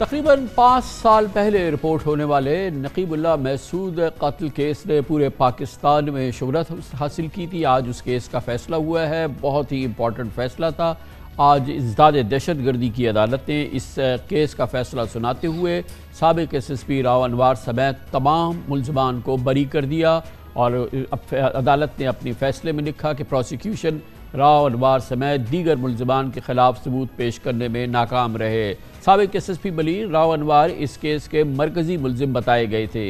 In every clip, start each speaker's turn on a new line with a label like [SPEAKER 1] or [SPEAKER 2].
[SPEAKER 1] तकरीबन पाँच साल पहले रिपोर्ट होने वाले नकीबुल्ला मैसूद कत्ल केस ने पूरे पाकिस्तान में शहरत हासिल की थी आज उस केस का फैसला हुआ है बहुत ही इंपॉर्टेंट फैसला था आज इजदाद दहशत गर्दी की अदालत ने इस केस का फैसला सुनाते हुए सबक S S P Rao Anwar समेत तमाम मुलजमान को बरी कर दिया और अदालत ने अपने फैसले में लिखा कि प्रोसिक्यूशन राव अनवार समेत दीगर मुलजमान के खिलाफ सबूत पेश करने में नाकाम रहे सबक एस एस पी बली राव अनवार इस केस के मरकजी मुलजिम बताए गए थे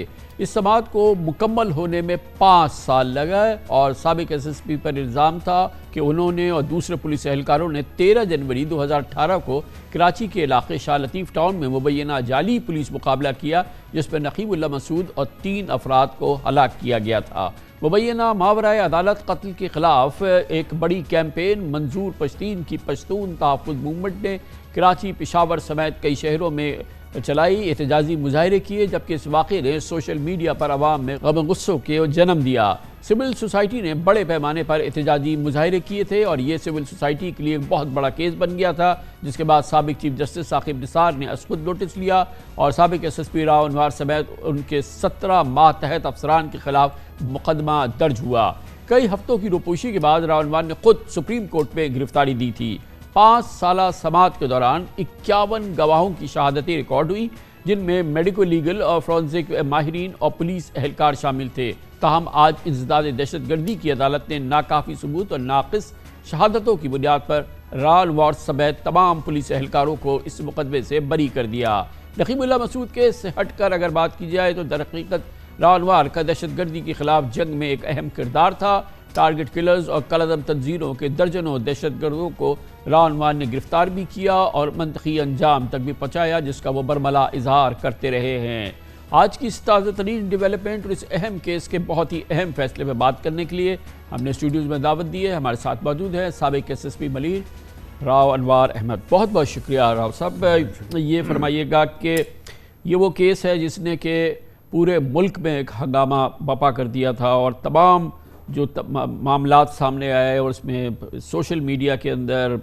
[SPEAKER 1] इस समात को मुकम्मल होने में पाँच साल लगा और सबक एस एस पी पर इल्ज़ाम था कि उन्होंने और दूसरे पुलिस एहलकारों ने तेरह जनवरी दो हज़ार अठारह को कराची के इलाके शाह लतीफ़ टाउन में मुबैना जाली पुलिस मुकाबला किया जिस पर नकीबुल्ला मसूद और तीन अफराद को हलाक किया गया था मुबैना मावरा अदालत कत्ल के खिलाफ एक बड़ी कैंपेन मंजूर पश्तीन की पश्तून तहफ़ मूवमेंट ने कराची पिशावर समेत कई शहरों में चलाई एहतजाजी मुजाहरे किए जबकि इस वाक़े ने सोशल मीडिया पर आवाम में गम गुस्सों के जन्म दिया सिविल सोसाइटी ने बड़े पैमाने पर एहतजाजी मुजाहरे किए थे और ये सिविल सोसाइटी के लिए बहुत बड़ा केस बन गया था जिसके बाद सबक चीफ जस्टिस साकिब निसार ने खुद नोटिस लिया और सबक S S P Rao Anwar समेत उनके सत्रह माह तहत अफसरान के खिलाफ मुकदमा दर्ज हुआ कई हफ्तों की रोपोशी के बाद राव अनवार ने खुद सुप्रीम कोर्ट में गिरफ्तारी दी थी पाँच साल समात के दौरान इक्यावन गवाहों की शहादतें रिकॉर्ड हुई जिनमें मेडिको लीगल और फॉरेंसिक माहरीन और पुलिस एहलकार शामिल थे तहम आज इंसदाद दहशत गर्दी की अदालत ने नाकाफी सबूत और नाकस शहादतों की बुनियाद पर राल वार्ड समेत तमाम पुलिस एहलकारों को इस मुकदमे से बरी कर दिया नकीबुल्ला मसूद के से हट कर अगर बात की जाए तो दरहकीकत रालवार का दहशत गर्दी के खिलाफ जंग में एक अहम किरदार था टारगेट किलर्स और कलदम तंजीरों के दर्जनों दहशत गर्दों को रानमान ने गिरफ्तार भी किया और मनतखी अंजाम तक भी पहुँचाया जिसका वो बरमला इजहार करते रहे हैं आज की इस ताज़ा तरीन डिवेलपमेंट और इस अहम केस के बहुत ही अहम फैसले पर बात करने के लिए हमने स्टूडियोज़ में दावत दी है हमारे साथ मौजूद हैं सबक S S P Malir Rao Anwar Ahmed बहुत बहुत शुक्रिया राव साहब ये फरमाइएगा कि ये वो केस है जिसने के पूरे मुल्क में एक हंगामा बपा कर दिया था और तमाम जो मामला सामने आए और उसमें सोशल मीडिया के अंदर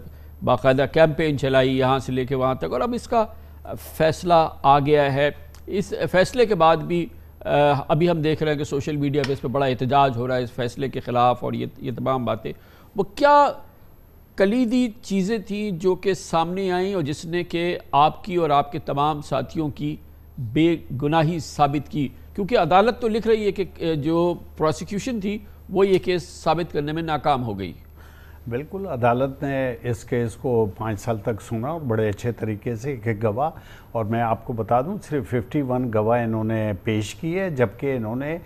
[SPEAKER 1] बाकायदा कैंपेन चलाई यहाँ से लेके वहाँ तक और अब इसका फैसला आ गया है इस फैसले के बाद भी अभी हम देख रहे हैं कि सोशल मीडिया पे इस पर बड़ा एहतजाज हो रहा है इस फैसले के ख़िलाफ़ और ये ये तमाम बातें वो क्या कलीदी चीज़ें थी जो कि सामने आई और जिसने के आपकी और आपके तमाम साथियों की बेगुनाही साबित की क्योंकि अदालत तो लिख रही है कि जो प्रोसिक्यूशन थी वो ये केस साबित करने में नाकाम हो गई
[SPEAKER 2] बिल्कुल अदालत ने इस केस को पाँच साल तक सुना और बड़े अच्छे तरीके से एक एक गवाह और मैं आपको बता दूं सिर्फ फिफ्टी वन गवाह इन्होंने पेश किए जबकि इन्होंने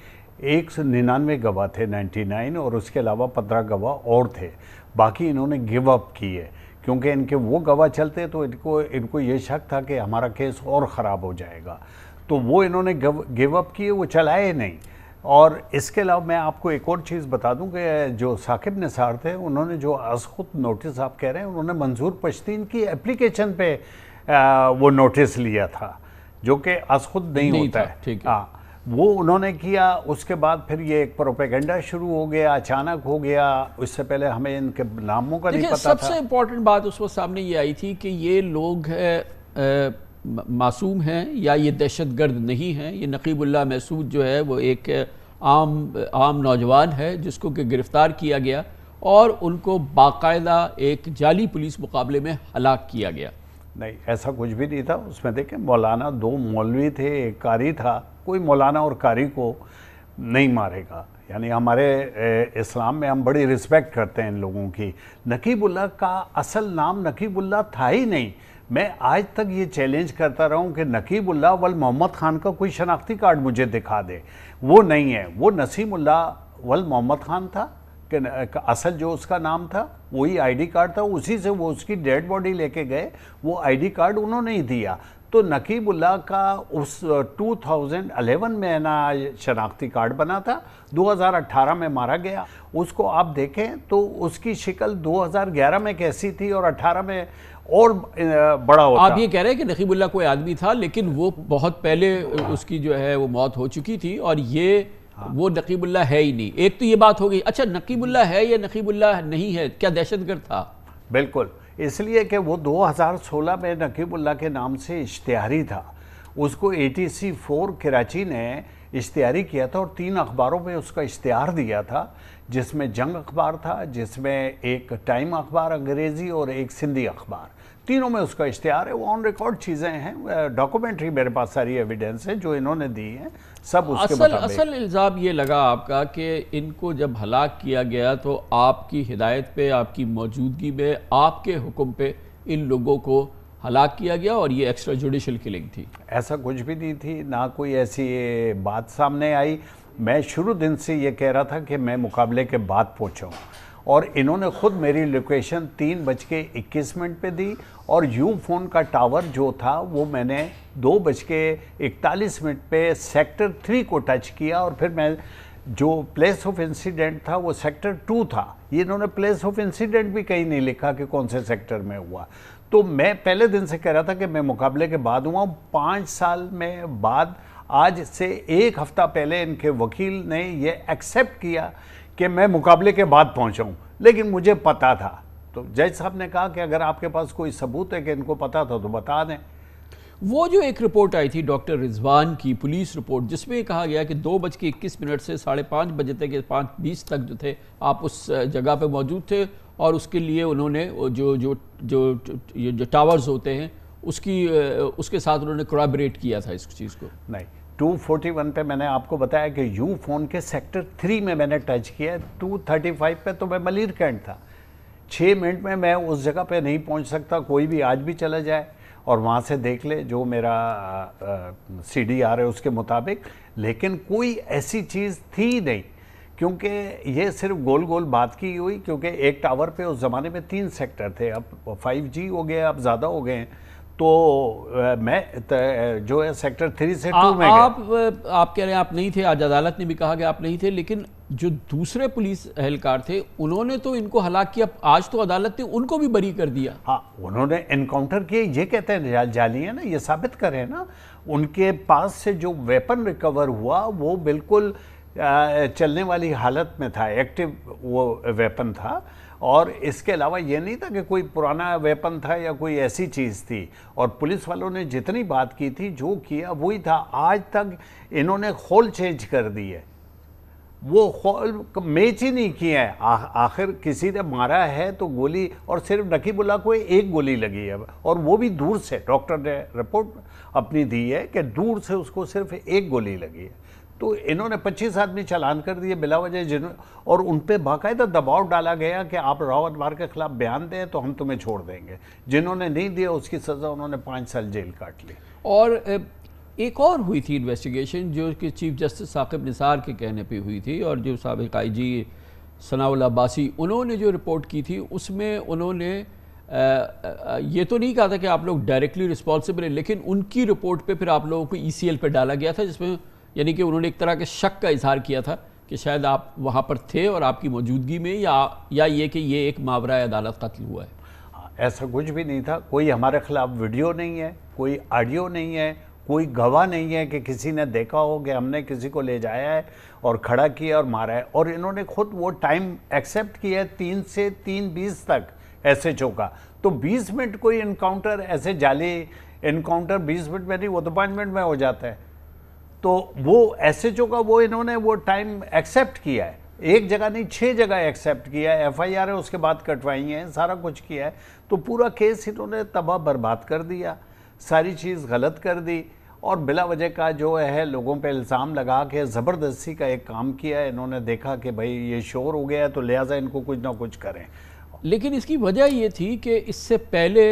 [SPEAKER 2] एक सौ निन्यानवे गवाह थे नाइन्टी नाइन और उसके अलावा पंद्रह गवाह और थे बाकी इन्होंने गिव अप किए क्योंकि इनके वो गवाह चलते तो इनको इनको ये शक था कि हमारा केस और ख़राब हो जाएगा तो वो इन्होंने गिव अप किए वो चलाए नहीं और इसके अलावा मैं आपको एक और चीज़ बता दूं कि जो साकिब निसार थे उन्होंने जो खुद नोटिस आप कह रहे हैं उन्होंने मंजूर पश्तीन की एप्लीकेशन पे आ, वो नोटिस लिया था जो कि आसखुद नहीं, नहीं होता है ठीक हाँ वो उन्होंने किया उसके बाद फिर ये एक प्रोपेगेंडा शुरू हो गया अचानक हो गया उससे पहले हमें इनके नामों का नहीं पता सबसे
[SPEAKER 1] इम्पोर्टेंट बात उस वक्त सामने ये आई थी कि ये लोग मासूम हैं या ये दहशत गर्द नहीं हैं ये नकीबुल्ला महसूद जो है वो एक आम आम नौजवान है जिसको कि गिरफ़्तार किया गया और उनको बाकायदा एक जाली पुलिस मुकाबले में हलाक किया गया
[SPEAKER 2] नहीं ऐसा कुछ भी नहीं था उसमें देखें मौलाना दो मौलवी थे एक कारी था कोई मौलाना और कारी को नहीं मारेगा यानी हमारे इस्लाम में हम बड़ी रिस्पेक्ट करते हैं इन लोगों की नकीबुल्ला का असल नाम नकीबुल्ला था ही नहीं मैं आज तक ये चैलेंज करता रहा हूँ कि नकीबुल्ला वल मोहम्मद ख़ान का कोई शनाख्ती कार्ड मुझे दिखा दे वो नहीं है वो नसीमुल्ला वल मोहम्मद ख़ान था कि असल जो उसका नाम था वही आईडी कार्ड था उसी से वो उसकी डेड बॉडी लेके गए वो आईडी कार्ड उन्होंने ही दिया तो नकीबुल्ला का उस 2011 में ना शनाख्ती कार्ड बना था 2018 में मारा गया उसको आप देखें तो उसकी शिकल 2011 में कैसी थी और 18 में और बड़ा होता आप ये
[SPEAKER 1] कह रहे हैं कि नकीबुल्ला कोई आदमी था लेकिन वो बहुत पहले उसकी जो है वो मौत हो चुकी थी और ये हाँ। वो नकीबुल्ला है ही नहीं एक तो ये बात हो गई अच्छा नकीबुल्ला है या नकीबुल्ला नहीं है क्या दहशतगर्द था बिल्कुल इसलिए
[SPEAKER 2] कि वो 2016 में नकीबुल्ला के नाम से इश्तहारी था उसको A T C four Karachi ने इश्तहारी किया था और तीन अखबारों में उसका इश्तहार दिया था जिसमें जंग अखबार था जिसमें एक टाइम अखबार अंग्रेज़ी और एक सिंधी अखबार तीनों में उसका इश्तहार है वो ऑन रिकॉर्ड चीज़ें हैं डॉक्यूमेंट्री मेरे पास सारी एविडेंस है जो इन्होंने दी है सब उसके असल असल
[SPEAKER 1] इल्ज़ाम ये लगा आपका कि इनको जब हलाक किया गया तो आपकी हिदायत पे आपकी मौजूदगी में आपके हुक्म पे इन लोगों को हलाक किया गया और ये एक्स्ट्रा जुडिशल किलिंग थी ऐसा कुछ भी नहीं
[SPEAKER 2] थी ना कोई ऐसी बात सामने आई मैं शुरू दिन से ये कह रहा था कि मैं मुकाबले के बाद पहुँचाऊँ और इन्होंने खुद मेरी लोकेशन तीन बज के इक्कीस मिनट पर दी और यू फोन का टावर जो था वो मैंने दो बज के इकतालीस मिनट पर सेक्टर थ्री को टच किया और फिर मैं जो प्लेस ऑफ इंसिडेंट था वो सेक्टर टू था ये इन्होंने प्लेस ऑफ इंसिडेंट भी कहीं नहीं लिखा कि कौन से सेक्टर में हुआ तो मैं पहले दिन से कह रहा था कि मैं मुकाबले के बाद हुआ हूँ पाँच साल में बाद आज से एक हफ्ता पहले इनके वकील ने ये एक्सेप्ट किया कि मैं मुकाबले के बाद पहुंचाऊं लेकिन मुझे पता था तो जज साहब ने कहा कि अगर आपके
[SPEAKER 1] पास कोई सबूत है कि इनको पता था तो बता दें वो जो एक रिपोर्ट आई थी डॉक्टर रिजवान की पुलिस रिपोर्ट जिसमें कहा गया कि दो बज के इक्कीस मिनट से साढ़े पाँच बजे तक पाँच बीस तक जो थे आप उस जगह पे मौजूद थे और उसके लिए उन्होंने जो जो जो जो, जो टावर्स होते हैं उसकी उसके साथ उन्होंने कोराबरेट किया था इस चीज़ को नहीं 241 पे मैंने आपको बताया कि यू फोन के सेक्टर थ्री में मैंने टच किया
[SPEAKER 2] है टू पे तो मैं मलिर कैंट था छः मिनट में मैं उस जगह पे नहीं पहुंच सकता कोई भी आज भी चला जाए और वहाँ से देख ले जो मेरा सी डी आर है उसके मुताबिक लेकिन कोई ऐसी चीज़ थी नहीं क्योंकि ये सिर्फ गोल गोल बात की हुई क्योंकि एक टावर पे उस ज़माने में तीन सेक्टर थे अब 5G हो गया अब ज़्यादा हो गए हैं तो मैं जो है सेक्टर थ्री से टू में आप
[SPEAKER 1] आप कह रहे हैं आप नहीं थे आज अदालत ने भी कहा कि आप नहीं थे लेकिन जो दूसरे पुलिस अहलकार थे उन्होंने तो इनको हलाक किया आज तो अदालत ने उनको भी बरी कर दिया हाँ
[SPEAKER 2] उन्होंने इनकाउंटर किए ये कहते हैं जाली है ना ये साबित करें ना उनके पास से जो वेपन रिकवर हुआ वो बिल्कुल चलने वाली हालत में था एक्टिव वो वेपन था और इसके अलावा ये नहीं था कि कोई पुराना वेपन था या कोई ऐसी चीज़ थी और पुलिस वालों ने जितनी बात की थी जो किया वही था आज तक इन्होंने खोल चेंज कर दी है वो खोल मैच ही नहीं किया है आखिर किसी ने मारा है तो गोली और सिर्फ नकीबुल्ला को एक गोली लगी है और वो भी दूर से डॉक्टर ने रिपोर्ट अपनी दी है कि दूर से उसको सिर्फ एक गोली लगी है तो इन्होंने 25 आदमी चालान कर दिए बिला वजह जिन और उन पर बाकायदा दबाव डाला गया कि आप राव अखबार के खिलाफ बयान दें तो हम तुम्हें छोड़ देंगे
[SPEAKER 1] जिन्होंने नहीं दिया उसकी सज़ा उन्होंने पाँच साल जेल काट ली और एक और हुई थी इन्वेस्टिगेशन जो कि चीफ जस्टिस साकिब निसार के कहने पर हुई थी और जो सबक आई जी सनाउल अब्बासी उन्होंने जो रिपोर्ट की थी उसमें उन्होंने आ, आ, ये तो नहीं कहा था कि आप लोग डायरेक्टली रिस्पॉन्सिबल हैं लेकिन उनकी रिपोर्ट पे फिर आप लोगों को ई सी एल पर डाला गया था जिसमें यानी कि उन्होंने एक तरह के शक का इजहार किया था कि शायद आप वहाँ पर थे और आपकी मौजूदगी में या या ये कि ये एक मावरा अदालत कत्ल हुआ है हाँ, ऐसा कुछ
[SPEAKER 2] भी नहीं था कोई हमारे ख़िलाफ़ वीडियो नहीं है कोई ऑडियो नहीं है कोई गवाह नहीं है कि किसी ने देखा हो कि हमने किसी को ले जाया है और खड़ा किया और मारा है और इन्होंने खुद वो टाइम एक्सेप्ट किया है तीन से तीन बीस तक ऐसे का तो बीस मिनट कोई इनकाउंटर ऐसे जाली इनकाउंटर बीस मिनट में नहीं वो तो पाँच मिनट में हो जाता है तो वो एस एच ओ का वो इन्होंने वो टाइम एक्सेप्ट किया है एक जगह नहीं छः जगह एक्सेप्ट किया है एफ आई आर है उसके बाद कटवाई हैं सारा कुछ किया है तो पूरा केस इन्होंने तबाह बर्बाद कर दिया सारी चीज़ गलत कर दी और बिला वजह का जो है लोगों पे इल्ज़ाम लगा के ज़बरदस्ती का एक काम किया है इन्होंने देखा कि भाई ये
[SPEAKER 1] शोर हो गया है तो लिहाजा इनको कुछ ना कुछ करें लेकिन इसकी वजह ये थी कि इससे पहले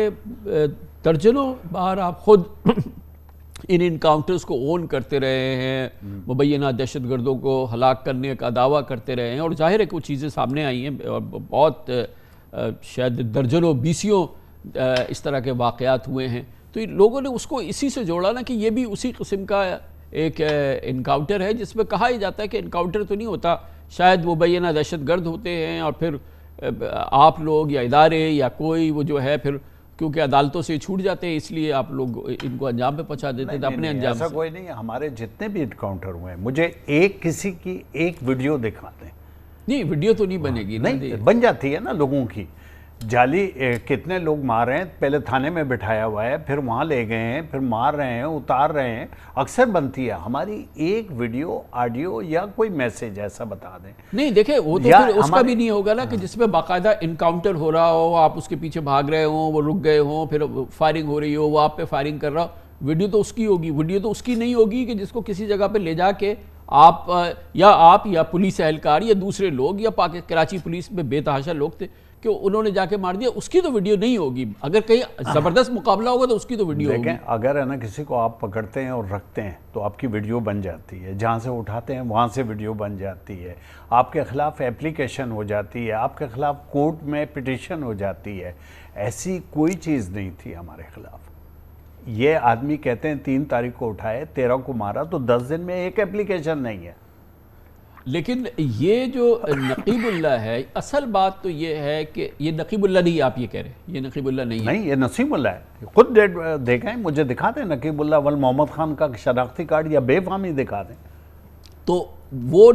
[SPEAKER 1] दर्जनों बार आप ख़ुद इन इनकाउंटर्स को ओन करते रहे हैं मुबैना दहशत गर्दों को हलाक करने का दावा करते रहे हैं और जाहिर है कुछ चीज़ें सामने आई हैं और बहुत शायद दर्जनों बीसियों इस तरह के वाक़ हुए हैं तो लोगों ने उसको इसी से जोड़ा ना कि ये भी उसी कस्म का एक इनकाउंटर है जिसमें कहा ही जाता है कि इनकाउंटर तो नहीं होता शायद मुबैना दहशत गर्द होते हैं और फिर आप लोग या इदारे या कोई वो जो है फिर क्योंकि अदालतों से छूट जाते हैं इसलिए आप लोग इनको अंजाम में पहुंचा देते थे तो अपने अंजाम ऐसा कोई
[SPEAKER 2] नहीं हमारे जितने भी इनकाउंटर हुए हैं मुझे एक किसी की एक वीडियो दिखाते हैं नहीं वीडियो तो नहीं बनेगी हाँ, नहीं बन जाती है ना लोगों की जाली कितने लोग मार रहे हैं पहले थाने में बिठाया हुआ है फिर वहाँ ले गए हैं फिर मार रहे हैं उतार रहे हैं अक्सर बनती है हमारी एक वीडियो ऑडियो या कोई मैसेज ऐसा बता दें
[SPEAKER 1] नहीं देखे वो तो फिर उसका भी नहीं होगा ना कि हाँ। जिसमें बाकायदा इनकाउंटर हो रहा हो आप उसके पीछे भाग रहे हो वो रुक गए हों फिर फायरिंग हो रही हो वो आप पे फायरिंग कर रहा हो वीडियो तो उसकी होगी वीडियो तो उसकी नहीं होगी कि जिसको किसी जगह पर ले जाके आप या आप या पुलिस एहलकार या दूसरे लोग या पाकि कराची पुलिस में बेतहाशा लोग थे कि उन्होंने जाके मार दिया उसकी तो वीडियो नहीं होगी अगर कहीं ज़बरदस्त मुकाबला होगा तो उसकी तो वीडियो होगी
[SPEAKER 2] अगर है ना किसी को आप पकड़ते हैं और रखते हैं तो आपकी वीडियो बन जाती है जहाँ से उठाते हैं वहाँ से वीडियो बन जाती है आपके ख़िलाफ़ एप्लीकेशन हो जाती है आपके ख़िलाफ़ कोर्ट में पिटिशन हो जाती है ऐसी कोई चीज़ नहीं थी हमारे ख़िलाफ़ ये आदमी कहते हैं तीन तारीख को उठाए तेरह को
[SPEAKER 1] मारा तो दस दिन में एक एप्लीकेशन नहीं है लेकिन ये जो नकीबुल्ला है असल बात तो ये है कि ये नकीबुल्ला नहीं आप ये कह रहे ये नकीबुल्ला नहीं नहीं
[SPEAKER 2] है। ये नसीमुल्ला है खुद डेट देखें मुझे दिखा दें नकीबुल्ला वल मोहम्मद खान का शनाख्ती कार्ड
[SPEAKER 1] या बेफामी दिखा दें तो वो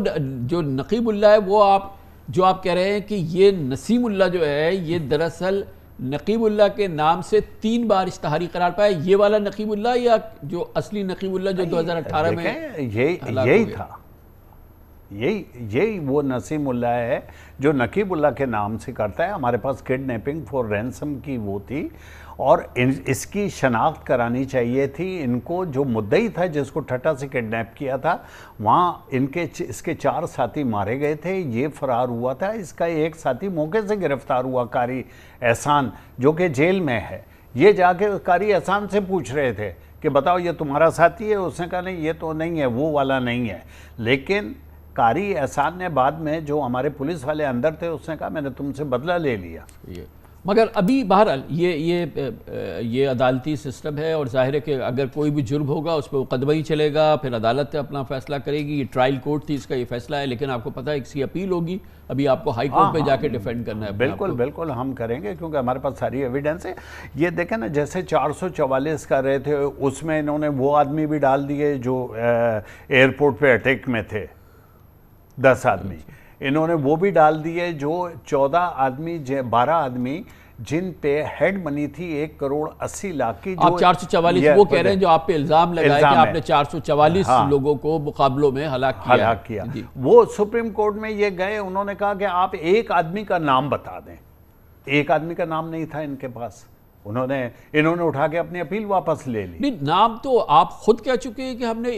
[SPEAKER 1] जो नकीबुल्ला है वो आप जो आप कह रहे हैं कि ये नसीमुल्ला जो है ये दरअसल नकीबुल्ला के नाम से तीन बार इश्तहारी करार पाया ये वाला नकीबुल्ला या जो असली नकीबुल्ला जो 2018 में ये यही था
[SPEAKER 2] यही यही वो नसीमुल्ला है जो नकीबुल्ला के नाम से करता है हमारे पास किडनैपिंग फॉर रैनसम की वो थी और इन, इसकी शनाख्त करानी चाहिए थी इनको जो मुद्दई था जिसको ठट्टा से किडनैप किया था वहाँ इनके इसके चार साथी मारे गए थे ये फरार हुआ था इसका एक साथी मौके से गिरफ्तार हुआ कारी एहसान जो कि जेल में है ये जाके कारी एहसान से पूछ रहे थे कि बताओ ये तुम्हारा साथी है उसने कहा नहीं ये तो नहीं है वो वाला नहीं है लेकिन कारी एहसान ने बाद में जो हमारे पुलिस वाले अंदर थे उसने कहा मैंने तुमसे बदला ले लिया ये
[SPEAKER 1] मगर अभी बहरहाल ये ये ये अदालती सिस्टम है और ज़ाहिर है कि अगर कोई भी जुर्म होगा उस पर मुकदमा ही चलेगा फिर अदालत अपना फैसला करेगी ये ट्रायल कोर्ट थी इसका ये फैसला है लेकिन आपको पता है इसकी अपील होगी अभी आपको हाई कोर्ट हाँ, पे हाँ, जाके डिफेंड करना है बिल्कुल
[SPEAKER 2] बिल्कुल हम करेंगे क्योंकि हमारे पास सारी एविडेंस है ये देखें ना जैसे चार कर रहे थे उसमें इन्होंने वो आदमी भी डाल दिए जो एयरपोर्ट पर अटैक में थे दस आदमी इन्होंने वो भी डाल दिए जो चौदह आदमी बारह आदमी जिन पे हेड बनी थी एक करोड़ अस्सी लाख की आप चार सौ चवालीस वो कह रहे हैं जो
[SPEAKER 1] आप पे इल्जाम लगाए कि आपने चार सौ चवालीस हाँ।
[SPEAKER 2] लोगों को मुकाबलों में हलाक किया हलाक किया वो सुप्रीम कोर्ट में ये गए उन्होंने कहा कि आप एक आदमी का नाम बता दें एक आदमी का नाम नहीं था इनके पास
[SPEAKER 1] उन्होंने इन्होंने उठा के अपनी अपील वापस ले ली नाम तो आप खुद कह चुके हैं कि हमने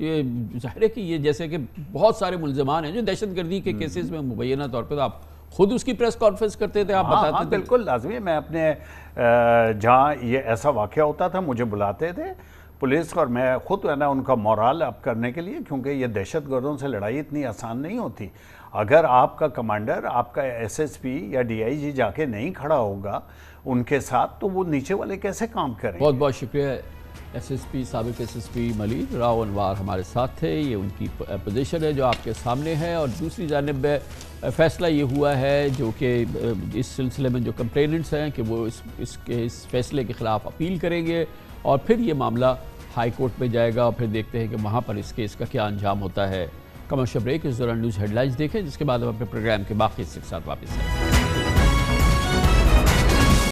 [SPEAKER 1] ये जाहिर है कि ये जैसे कि बहुत सारे मुलजमान हैं जो दहशत गर्दी के केसेस हम्म। में मुबैना तौर पर तो आप खुद उसकी प्रेस कॉन्फ्रेंस करते थे आप हाँ, बताते हाँ, थे बिल्कुल लाजमी मैं अपने
[SPEAKER 2] जहाँ ये ऐसा वाक़ होता था मुझे बुलाते थे पुलिस और मैं खुद है ना उनका मोरल अप करने के लिए क्योंकि ये दहशत गर्दों से लड़ाई इतनी आसान नहीं होती अगर आपका कमांडर आपका एसएसपी या डीआईजी जाके नहीं खड़ा होगा उनके साथ तो
[SPEAKER 1] वो नीचे वाले कैसे काम करें बहुत बहुत शुक्रिया SSP S P Malik Rao Anwar हमारे साथ थे ये उनकी पोजीशन है जो आपके सामने है और दूसरी जानब फैसला ये हुआ है जो कि इस सिलसिले में जो कंप्लेनेंट्स हैं कि वो इस इसके इस फैसले के ख़िलाफ़ अपील करेंगे और फिर ये मामला हाई कोर्ट में जाएगा और फिर देखते हैं कि वहाँ पर इस केस का क्या अंजाम होता है कमर्शियल ब्रेक इस दौरान न्यूज़ हेडलाइंस देखें जिसके बाद हम अपने प्रोग्राम के बाकी हिस्से के साथ वापस आएंगे